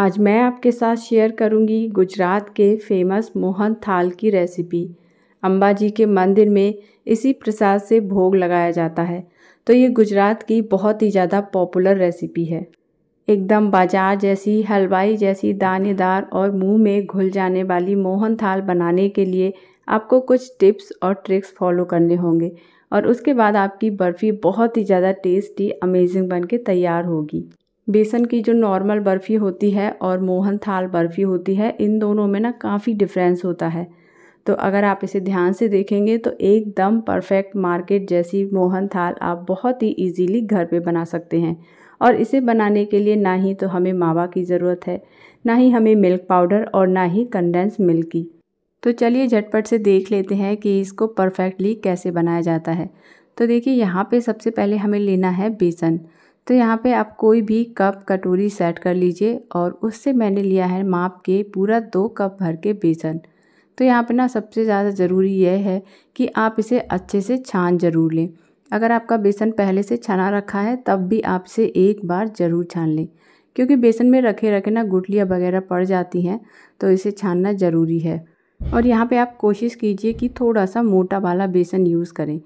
आज मैं आपके साथ शेयर करूंगी गुजरात के फेमस मोहन थाल की रेसिपी अम्बा जी के मंदिर में इसी प्रसाद से भोग लगाया जाता है तो ये गुजरात की बहुत ही ज़्यादा पॉपुलर रेसिपी है एकदम बाजार जैसी हलवाई जैसी दानेदार और मुंह में घुल जाने वाली मोहन थाल बनाने के लिए आपको कुछ टिप्स और ट्रिक्स फॉलो करने होंगे और उसके बाद आपकी बर्फ़ी बहुत ही ज़्यादा टेस्टी अमेजिंग बन के तैयार होगी बेसन की जो नॉर्मल बर्फ़ी होती है और मोहन थाल बर्फ़ी होती है इन दोनों में ना काफ़ी डिफरेंस होता है तो अगर आप इसे ध्यान से देखेंगे तो एकदम परफेक्ट मार्केट जैसी मोहन थाल आप बहुत ही इजीली घर पे बना सकते हैं और इसे बनाने के लिए ना ही तो हमें मावा की ज़रूरत है ना ही हमें मिल्क पाउडर और ना ही कंडेंस मिल्क की तो चलिए झटपट से देख लेते हैं कि इसको परफेक्टली कैसे बनाया जाता है तो देखिए यहाँ पर सबसे पहले हमें लेना है बेसन तो यहाँ पे आप कोई भी कप कटोरी सेट कर लीजिए और उससे मैंने लिया है माप के पूरा दो कप भर के बेसन तो यहाँ पे ना सबसे ज़्यादा ज़रूरी यह है कि आप इसे अच्छे से छान ज़रूर लें अगर आपका बेसन पहले से छना रखा है तब भी आप इसे एक बार ज़रूर छान लें क्योंकि बेसन में रखे रखे ना गुटलियाँ वगैरह पड़ जाती हैं तो इसे छानना ज़रूरी है और यहाँ पे आप कोशिश कीजिए कि थोड़ा सा मोटा वाला बेसन यूज़ करें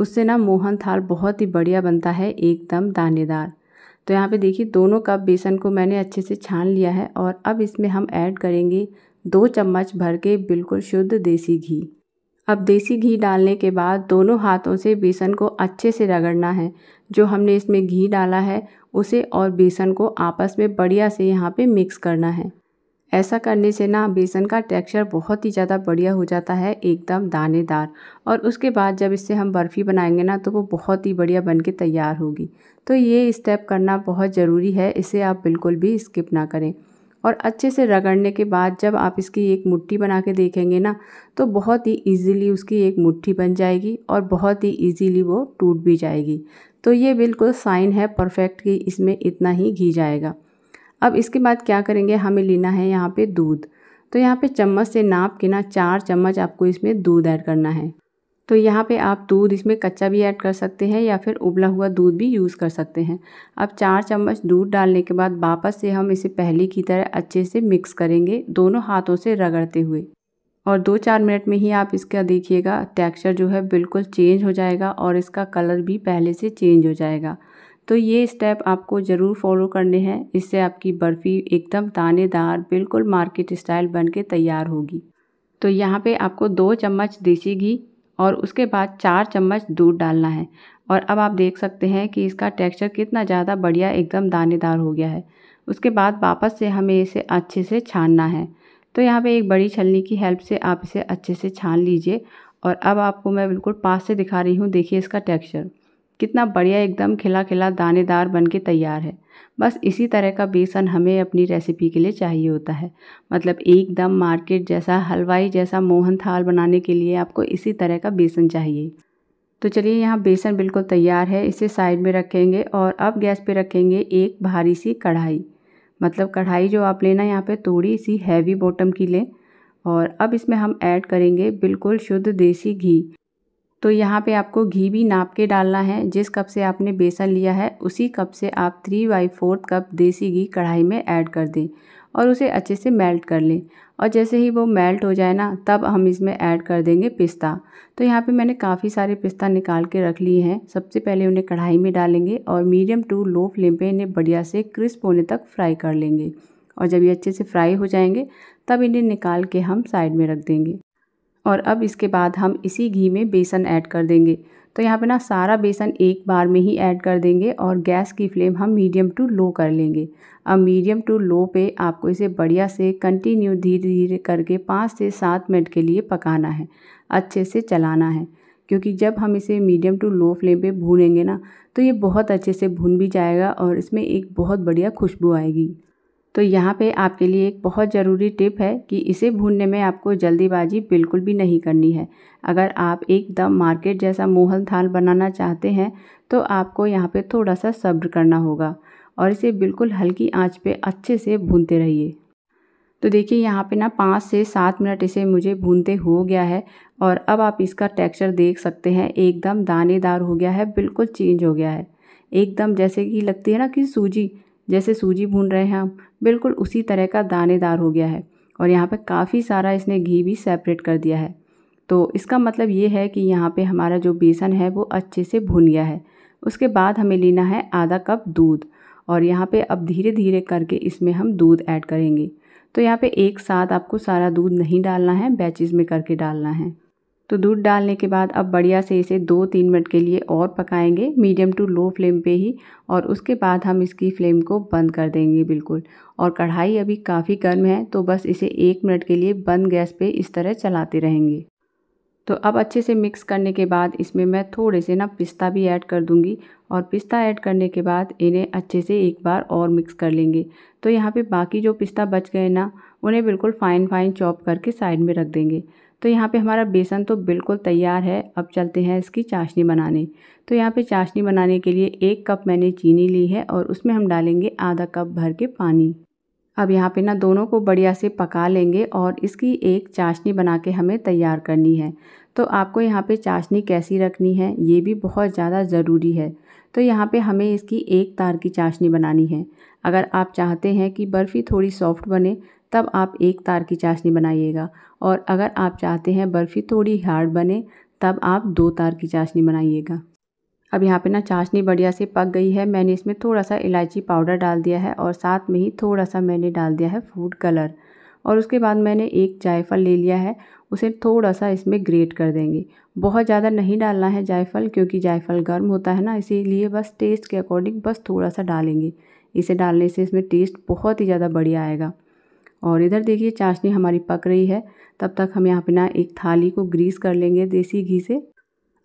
उससे ना मोहन थाल बहुत ही बढ़िया बनता है एकदम दानेदार तो यहाँ पे देखिए दोनों कप बेसन को मैंने अच्छे से छान लिया है और अब इसमें हम ऐड करेंगे दो चम्मच भर के बिल्कुल शुद्ध देसी घी अब देसी घी डालने के बाद दोनों हाथों से बेसन को अच्छे से रगड़ना है जो हमने इसमें घी डाला है उसे और बेसन को आपस में बढ़िया से यहाँ पे मिक्स करना है ऐसा करने से ना बेसन का टेक्सचर बहुत ही ज़्यादा बढ़िया हो जाता है एकदम दानेदार और उसके बाद जब इससे हम बर्फ़ी बनाएंगे ना तो वो बहुत ही बढ़िया बन के तैयार होगी तो ये स्टेप करना बहुत ज़रूरी है इसे आप बिल्कुल भी स्किप ना करें और अच्छे से रगड़ने के बाद जब आप इसकी एक मुट्ठी बना के देखेंगे ना तो बहुत ही ईजीली उसकी एक मुट्ठी बन जाएगी और बहुत ही ईजीली वो टूट भी जाएगी तो ये बिल्कुल साइन है परफेक्ट कि इसमें इतना ही घी जाएगा अब इसके बाद क्या करेंगे हमें लेना है यहाँ पे दूध तो यहाँ पे चम्मच से नाप के ना चार चम्मच आपको इसमें दूध ऐड करना है तो यहाँ पे आप दूध इसमें कच्चा भी ऐड कर सकते हैं या फिर उबला हुआ दूध भी यूज़ कर सकते हैं अब चार चम्मच दूध डालने के बाद वापस से हम इसे पहले की तरह अच्छे से मिक्स करेंगे दोनों हाथों से रगड़ते हुए और दो चार मिनट में ही आप इसका देखिएगा टेक्सचर जो है बिल्कुल चेंज हो जाएगा और इसका कलर भी पहले से चेंज हो जाएगा तो ये स्टेप आपको ज़रूर फॉलो करने हैं इससे आपकी बर्फ़ी एकदम दानेदार बिल्कुल मार्केट स्टाइल बन के तैयार होगी तो यहाँ पे आपको दो चम्मच देसी घी और उसके बाद चार चम्मच दूध डालना है और अब आप देख सकते हैं कि इसका टेक्सचर कितना ज़्यादा बढ़िया एकदम दानेदार हो गया है उसके बाद वापस से हमें इसे अच्छे से छानना है तो यहाँ पे एक बड़ी छलनी की हेल्प से आप इसे अच्छे से छान लीजिए और अब आपको मैं बिल्कुल पास से दिखा रही हूँ देखिए इसका टेक्सचर कितना बढ़िया एकदम खिला खिला दानेदार बन के तैयार है बस इसी तरह का बेसन हमें अपनी रेसिपी के लिए चाहिए होता है मतलब एकदम मार्केट जैसा हलवाई जैसा मोहन थाल बनाने के लिए आपको इसी तरह का बेसन चाहिए तो चलिए यहाँ बेसन बिल्कुल तैयार है इसे साइड में रखेंगे और अब गैस पे रखेंगे एक भारी सी कढ़ाई मतलब कढ़ाई जो आप लेना यहाँ पे थोड़ी सी हैवी बॉटम की लें और अब इसमें हम ऐड करेंगे बिल्कुल शुद्ध देसी घी तो यहाँ पे आपको घी भी नाप के डालना है जिस कप से आपने बेसन लिया है उसी कप से आप थ्री बाई फोर्थ कप देसी घी कढ़ाई में ऐड कर दें और उसे अच्छे से मेल्ट कर लें और जैसे ही वो मेल्ट हो जाए ना तब हम इसमें ऐड कर देंगे पिस्ता तो यहाँ पे मैंने काफ़ी सारे पिस्ता निकाल के रख लिए हैं सबसे पहले उन्हें कढ़ाई में डालेंगे और मीडियम टू लो फ्लेम पे इन्हें बढ़िया से क्रिस्प होने तक फ्राई कर लेंगे और जब ये अच्छे से फ्राई हो जाएंगे तब इन्हें निकाल के हम साइड में रख देंगे और अब इसके बाद हम इसी घी में बेसन ऐड कर देंगे तो यहाँ पे ना सारा बेसन एक बार में ही ऐड कर देंगे और गैस की फ्लेम हम मीडियम टू लो कर लेंगे अब मीडियम टू लो पे आपको इसे बढ़िया से कंटिन्यू धीरे धीरे करके पाँच से सात मिनट के लिए पकाना है अच्छे से चलाना है क्योंकि जब हम इसे मीडियम टू लो फ्लेम पे भूनेंगे ना तो ये बहुत अच्छे से भून भी जाएगा और इसमें एक बहुत बढ़िया खुशबू आएगी तो यहाँ पे आपके लिए एक बहुत ज़रूरी टिप है कि इसे भूनने में आपको जल्दीबाजी बिल्कुल भी नहीं करनी है अगर आप एकदम मार्केट जैसा मोहन थाल बनाना चाहते हैं तो आपको यहाँ पे थोड़ा सा सब्र करना होगा और इसे बिल्कुल हल्की आंच पे अच्छे से भूनते रहिए तो देखिए यहाँ पे ना पाँच से सात मिनट इसे मुझे भूनते हो गया है और अब आप इसका टेक्स्चर देख सकते हैं एकदम दानेदार हो गया है बिल्कुल चेंज हो गया है एकदम जैसे कि लगती है ना कि सूजी जैसे सूजी भून रहे हैं हम बिल्कुल उसी तरह का दानेदार हो गया है और यहाँ पे काफ़ी सारा इसने घी भी सेपरेट कर दिया है तो इसका मतलब ये है कि यहाँ पे हमारा जो बेसन है वो अच्छे से भुन गया है उसके बाद हमें लेना है आधा कप दूध और यहाँ पे अब धीरे धीरे करके इसमें हम दूध ऐड करेंगे तो यहाँ पे एक साथ आपको सारा दूध नहीं डालना है बैचेस में करके डालना है तो दूध डालने के बाद अब बढ़िया से इसे दो तीन मिनट के लिए और पकाएंगे मीडियम टू लो फ्लेम पे ही और उसके बाद हम इसकी फ्लेम को बंद कर देंगे बिल्कुल और कढ़ाई अभी काफ़ी गर्म है तो बस इसे एक मिनट के लिए बंद गैस पे इस तरह चलाते रहेंगे तो अब अच्छे से मिक्स करने के बाद इसमें मैं थोड़े से ना पिस्ता भी ऐड कर दूंगी और पिस्ता ऐड करने के बाद इन्हें अच्छे से एक बार और मिक्स कर लेंगे तो यहाँ पे बाकी जो पिस्ता बच गए ना उन्हें बिल्कुल फ़ाइन फ़ाइन चॉप करके साइड में रख देंगे तो यहाँ पे हमारा बेसन तो बिल्कुल तैयार है अब चलते हैं इसकी चाशनी बनाने तो यहाँ पे चाशनी बनाने के लिए एक कप मैंने चीनी ली है और उसमें हम डालेंगे आधा कप भर के पानी अब यहाँ पे ना दोनों को बढ़िया से पका लेंगे और इसकी एक चाशनी बना के हमें तैयार करनी है तो आपको यहाँ पे चाशनी कैसी रखनी है ये भी बहुत ज़्यादा ज़रूरी है तो यहाँ पे हमें इसकी एक तार की चाशनी बनानी है अगर आप चाहते हैं कि बर्फ़ी थोड़ी सॉफ्ट बने तब आप एक तार की चाशनी बनाइएगा और अगर आप चाहते हैं बर्फ़ी थोड़ी हार्ड बने तब आप दो तार की चाशनी बनाइएगा अब यहाँ पे ना चाशनी बढ़िया से पक गई है मैंने इसमें थोड़ा सा इलायची पाउडर डाल दिया है और साथ में ही थोड़ा सा मैंने डाल दिया है फूड कलर और उसके बाद मैंने एक जायफल ले लिया है उसे थोड़ा सा इसमें ग्रेट कर देंगे बहुत ज़्यादा नहीं डालना है जायफल क्योंकि जायफल गर्म होता है ना इसीलिए बस टेस्ट के अकॉर्डिंग बस थोड़ा सा डालेंगे इसे डालने से इसमें टेस्ट बहुत ही ज़्यादा बढ़िया आएगा और इधर देखिए चाशनी हमारी पक रही है तब तक हम यहाँ पे ना एक थाली को ग्रीस कर लेंगे देसी घी से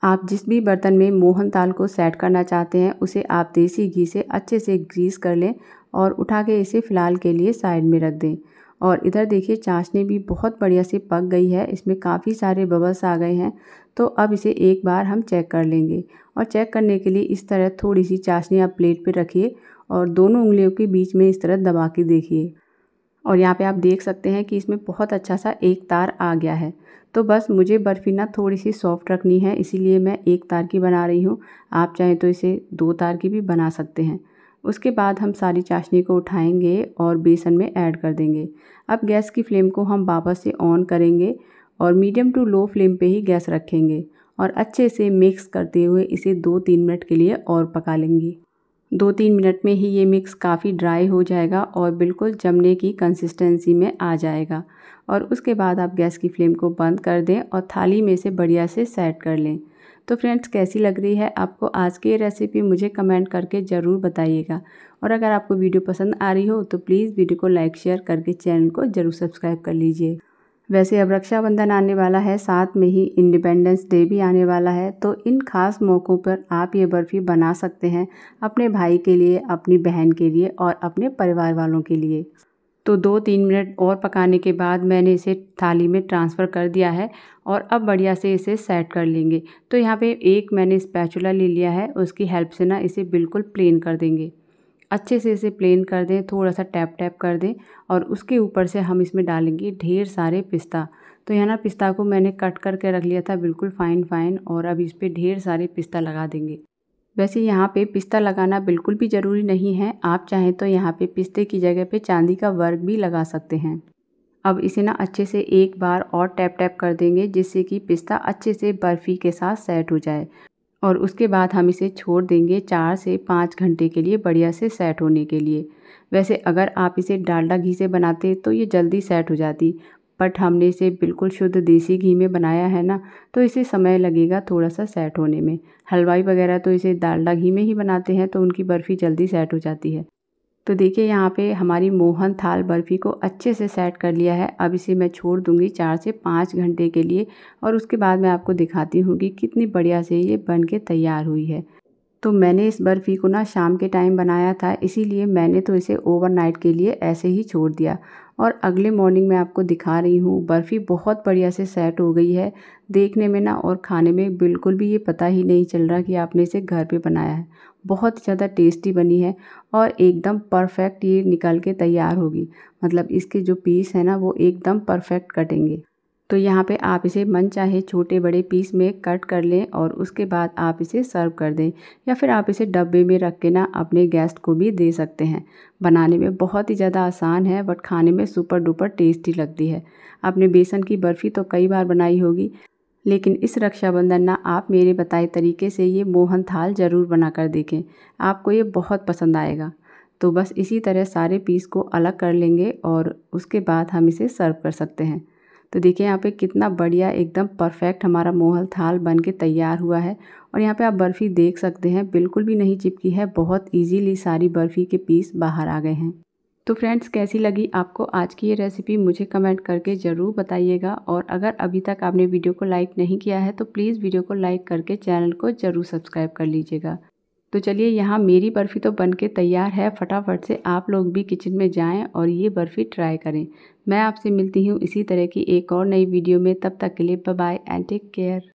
आप जिस भी बर्तन में मोहन ताल को सेट करना चाहते हैं उसे आप देसी घी से अच्छे से ग्रीस कर लें और उठा के इसे फ़िलहाल के लिए साइड में रख दें और इधर देखिए चाशनी भी बहुत बढ़िया से पक गई है इसमें काफ़ी सारे बबल्स आ गए हैं तो अब इसे एक बार हम चेक कर लेंगे और चेक करने के लिए इस तरह थोड़ी सी चाशनी आप प्लेट पर रखिए और दोनों उंगलियों के बीच में इस तरह दबा के देखिए और यहाँ पे आप देख सकते हैं कि इसमें बहुत अच्छा सा एक तार आ गया है तो बस मुझे बर्फ़ी ना थोड़ी सी सॉफ्ट रखनी है इसीलिए मैं एक तार की बना रही हूँ आप चाहें तो इसे दो तार की भी बना सकते हैं उसके बाद हम सारी चाशनी को उठाएंगे और बेसन में ऐड कर देंगे अब गैस की फ्लेम को हम वापस से ऑन करेंगे और मीडियम टू लो फ्लेम पे ही गैस रखेंगे और अच्छे से मिक्स करते हुए इसे दो तीन मिनट के लिए और पका लेंगे दो तीन मिनट में ही ये मिक्स काफ़ी ड्राई हो जाएगा और बिल्कुल जमने की कंसिस्टेंसी में आ जाएगा और उसके बाद आप गैस की फ्लेम को बंद कर दें और थाली में से बढ़िया से सेट कर लें तो फ्रेंड्स कैसी लग रही है आपको आज की ये रेसिपी मुझे कमेंट करके ज़रूर बताइएगा और अगर आपको वीडियो पसंद आ रही हो तो प्लीज़ वीडियो को लाइक शेयर करके चैनल को ज़रूर सब्सक्राइब कर लीजिए वैसे अब रक्षाबंधन आने वाला है साथ में ही इंडिपेंडेंस डे भी आने वाला है तो इन खास मौक़ों पर आप ये बर्फ़ी बना सकते हैं अपने भाई के लिए अपनी बहन के लिए और अपने परिवार वालों के लिए तो दो तीन मिनट और पकाने के बाद मैंने इसे थाली में ट्रांसफ़र कर दिया है और अब बढ़िया से इसे सेट कर लेंगे तो यहाँ पे एक मैंने स्पैचुला ले लिया है उसकी हेल्प से ना इसे बिल्कुल प्लेन कर देंगे अच्छे से इसे प्लेन कर दें थोड़ा सा टैप टैप कर दें और उसके ऊपर से हम इसमें डालेंगे ढेर सारे पिस्ता तो यहाँ ना पिस्ता को मैंने कट करके रख लिया था बिल्कुल फ़ाइन फ़ाइन और अब इस पर ढेर सारे पिस्ता लगा देंगे वैसे यहाँ पे पिस्ता लगाना बिल्कुल भी ज़रूरी नहीं है आप चाहें तो यहाँ पे पिस्ते की जगह पे चांदी का वर्क भी लगा सकते हैं अब इसे ना अच्छे से एक बार और टैप टैप कर देंगे जिससे कि पिस्ता अच्छे से बर्फ़ी के साथ सेट हो जाए और उसके बाद हम इसे छोड़ देंगे चार से पाँच घंटे के लिए बढ़िया से सेट होने के लिए वैसे अगर आप इसे डालडा घी से बनाते तो ये जल्दी सेट हो जाती बट हमने इसे बिल्कुल शुद्ध देसी घी में बनाया है ना तो इसे समय लगेगा थोड़ा सा सेट होने में हलवाई वगैरह तो इसे डालडा घी में ही बनाते हैं तो उनकी बर्फ़ी जल्दी सेट हो जाती है तो देखिए यहाँ पे हमारी मोहन थाल बर्फ़ी को अच्छे से सेट कर लिया है अब इसे मैं छोड़ दूँगी चार से पाँच घंटे के लिए और उसके बाद मैं आपको दिखाती हूँ कि कितनी बढ़िया से ये बन के तैयार हुई है तो मैंने इस बर्फ़ी को ना शाम के टाइम बनाया था इसीलिए मैंने तो इसे ओवरनाइट के लिए ऐसे ही छोड़ दिया और अगले मॉर्निंग मैं आपको दिखा रही हूँ बर्फ़ी बहुत बढ़िया से सेट हो गई है देखने में ना और खाने में बिल्कुल भी ये पता ही नहीं चल रहा कि आपने इसे घर पे बनाया है बहुत ज़्यादा टेस्टी बनी है और एकदम परफेक्ट ये निकल के तैयार होगी मतलब इसके जो पीस है ना वो एकदम परफेक्ट कटेंगे तो यहाँ पे आप इसे मन चाहे छोटे बड़े पीस में कट कर लें और उसके बाद आप इसे सर्व कर दें या फिर आप इसे डब्बे में रख के ना अपने गेस्ट को भी दे सकते हैं बनाने में बहुत ही ज़्यादा आसान है बट खाने में सुपर डुपर टेस्टी लगती है आपने बेसन की बर्फ़ी तो कई बार बनाई होगी लेकिन इस रक्षाबंधन ना आप मेरे बताए तरीके से ये मोहन थाल ज़रूर बना कर देखें आपको ये बहुत पसंद आएगा तो बस इसी तरह सारे पीस को अलग कर लेंगे और उसके बाद हम इसे सर्व कर सकते हैं तो देखिए यहाँ पे कितना बढ़िया एकदम परफेक्ट हमारा मोहल थाल बन के तैयार हुआ है और यहाँ पे आप बर्फ़ी देख सकते हैं बिल्कुल भी नहीं चिपकी है बहुत इजीली सारी बर्फ़ी के पीस बाहर आ गए हैं तो फ्रेंड्स कैसी लगी आपको आज की ये रेसिपी मुझे कमेंट करके ज़रूर बताइएगा और अगर अभी तक आपने वीडियो को लाइक नहीं किया है तो प्लीज़ वीडियो को लाइक करके चैनल को ज़रूर सब्सक्राइब कर लीजिएगा तो चलिए यहाँ मेरी बर्फ़ी तो बन के तैयार है फटाफट से आप लोग भी किचन में जाएं और ये बर्फ़ी ट्राई करें मैं आपसे मिलती हूँ इसी तरह की एक और नई वीडियो में तब तक के लिए बाय एंड टेक केयर